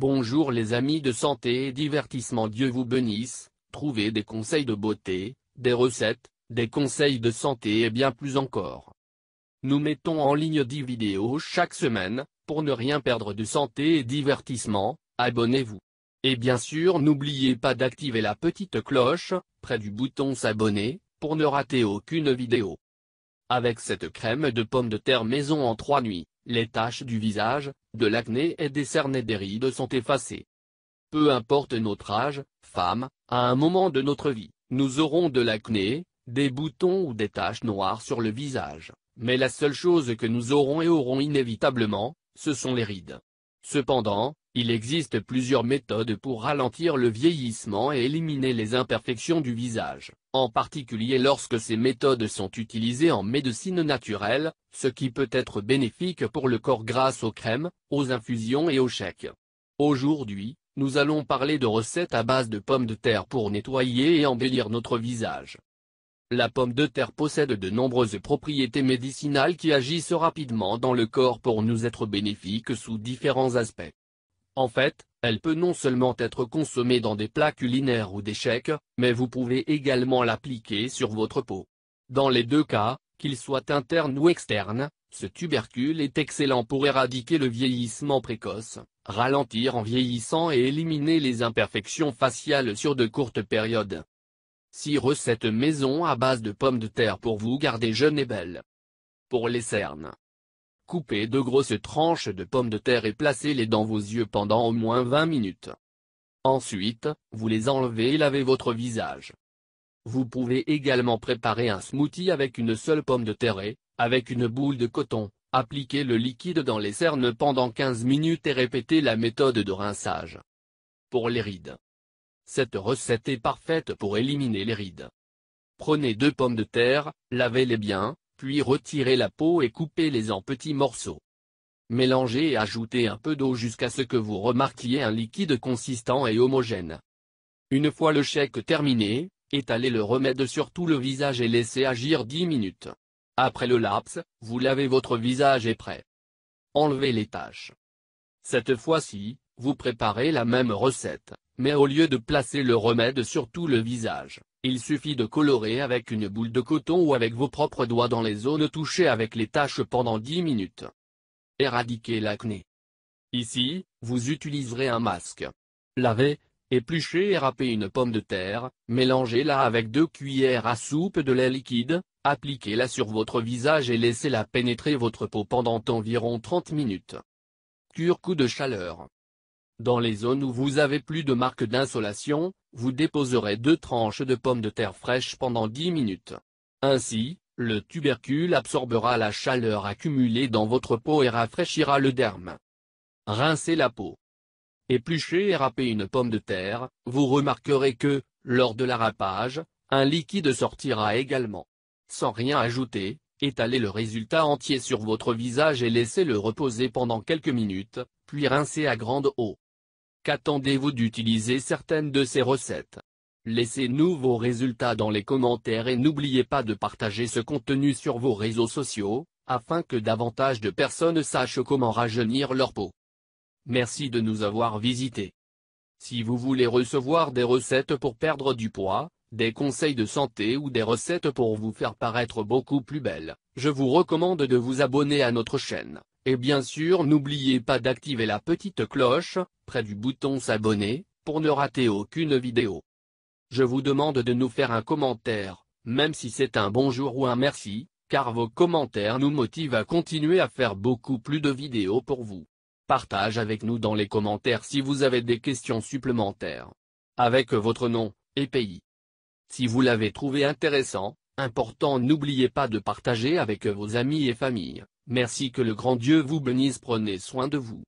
Bonjour les amis de santé et divertissement Dieu vous bénisse, trouvez des conseils de beauté, des recettes, des conseils de santé et bien plus encore. Nous mettons en ligne 10 vidéos chaque semaine, pour ne rien perdre de santé et divertissement, abonnez-vous. Et bien sûr n'oubliez pas d'activer la petite cloche, près du bouton s'abonner, pour ne rater aucune vidéo. Avec cette crème de pommes de terre maison en 3 nuits, les taches du visage, de l'acné et cernes et des rides sont effacées. Peu importe notre âge, femme, à un moment de notre vie, nous aurons de l'acné, des boutons ou des taches noires sur le visage, mais la seule chose que nous aurons et aurons inévitablement, ce sont les rides. Cependant, il existe plusieurs méthodes pour ralentir le vieillissement et éliminer les imperfections du visage, en particulier lorsque ces méthodes sont utilisées en médecine naturelle, ce qui peut être bénéfique pour le corps grâce aux crèmes, aux infusions et aux chèques. Aujourd'hui, nous allons parler de recettes à base de pommes de terre pour nettoyer et embellir notre visage. La pomme de terre possède de nombreuses propriétés médicinales qui agissent rapidement dans le corps pour nous être bénéfiques sous différents aspects. En fait, elle peut non seulement être consommée dans des plats culinaires ou des chèques, mais vous pouvez également l'appliquer sur votre peau. Dans les deux cas, qu'il soit interne ou externe, ce tubercule est excellent pour éradiquer le vieillissement précoce, ralentir en vieillissant et éliminer les imperfections faciales sur de courtes périodes. 6 recettes maison à base de pommes de terre pour vous garder jeune et belle. Pour les cernes, Coupez deux grosses tranches de pommes de terre et placez-les dans vos yeux pendant au moins 20 minutes. Ensuite, vous les enlevez et lavez votre visage. Vous pouvez également préparer un smoothie avec une seule pomme de terre et, avec une boule de coton, appliquez le liquide dans les cernes pendant 15 minutes et répétez la méthode de rinçage. Pour les rides. Cette recette est parfaite pour éliminer les rides. Prenez deux pommes de terre, lavez-les bien, puis retirez la peau et coupez-les en petits morceaux. Mélangez et ajoutez un peu d'eau jusqu'à ce que vous remarquiez un liquide consistant et homogène. Une fois le chèque terminé, étalez le remède sur tout le visage et laissez agir 10 minutes. Après le laps, vous lavez votre visage et prêt. Enlevez les taches. Cette fois-ci, vous préparez la même recette, mais au lieu de placer le remède sur tout le visage, il suffit de colorer avec une boule de coton ou avec vos propres doigts dans les zones touchées avec les taches pendant 10 minutes. Éradiquer l'acné. Ici, vous utiliserez un masque. Lavez, épluchez et râpez une pomme de terre, mélangez-la avec deux cuillères à soupe de lait liquide, appliquez-la sur votre visage et laissez-la pénétrer votre peau pendant environ 30 minutes. Cure coup de chaleur. Dans les zones où vous avez plus de marques d'insolation, vous déposerez deux tranches de pommes de terre fraîches pendant 10 minutes. Ainsi, le tubercule absorbera la chaleur accumulée dans votre peau et rafraîchira le derme. Rincez la peau. Épluchez et râpez une pomme de terre, vous remarquerez que, lors de l'arrapage, un liquide sortira également. Sans rien ajouter, étalez le résultat entier sur votre visage et laissez-le reposer pendant quelques minutes, puis rincez à grande eau. Qu'attendez-vous d'utiliser certaines de ces recettes Laissez-nous vos résultats dans les commentaires et n'oubliez pas de partager ce contenu sur vos réseaux sociaux, afin que davantage de personnes sachent comment rajeunir leur peau. Merci de nous avoir visités. Si vous voulez recevoir des recettes pour perdre du poids, des conseils de santé ou des recettes pour vous faire paraître beaucoup plus belle, je vous recommande de vous abonner à notre chaîne, et bien sûr n'oubliez pas d'activer la petite cloche, près du bouton s'abonner, pour ne rater aucune vidéo. Je vous demande de nous faire un commentaire, même si c'est un bonjour ou un merci, car vos commentaires nous motivent à continuer à faire beaucoup plus de vidéos pour vous. Partage avec nous dans les commentaires si vous avez des questions supplémentaires. Avec votre nom, et pays. Si vous l'avez trouvé intéressant, important n'oubliez pas de partager avec vos amis et familles. Merci que le grand Dieu vous bénisse prenez soin de vous.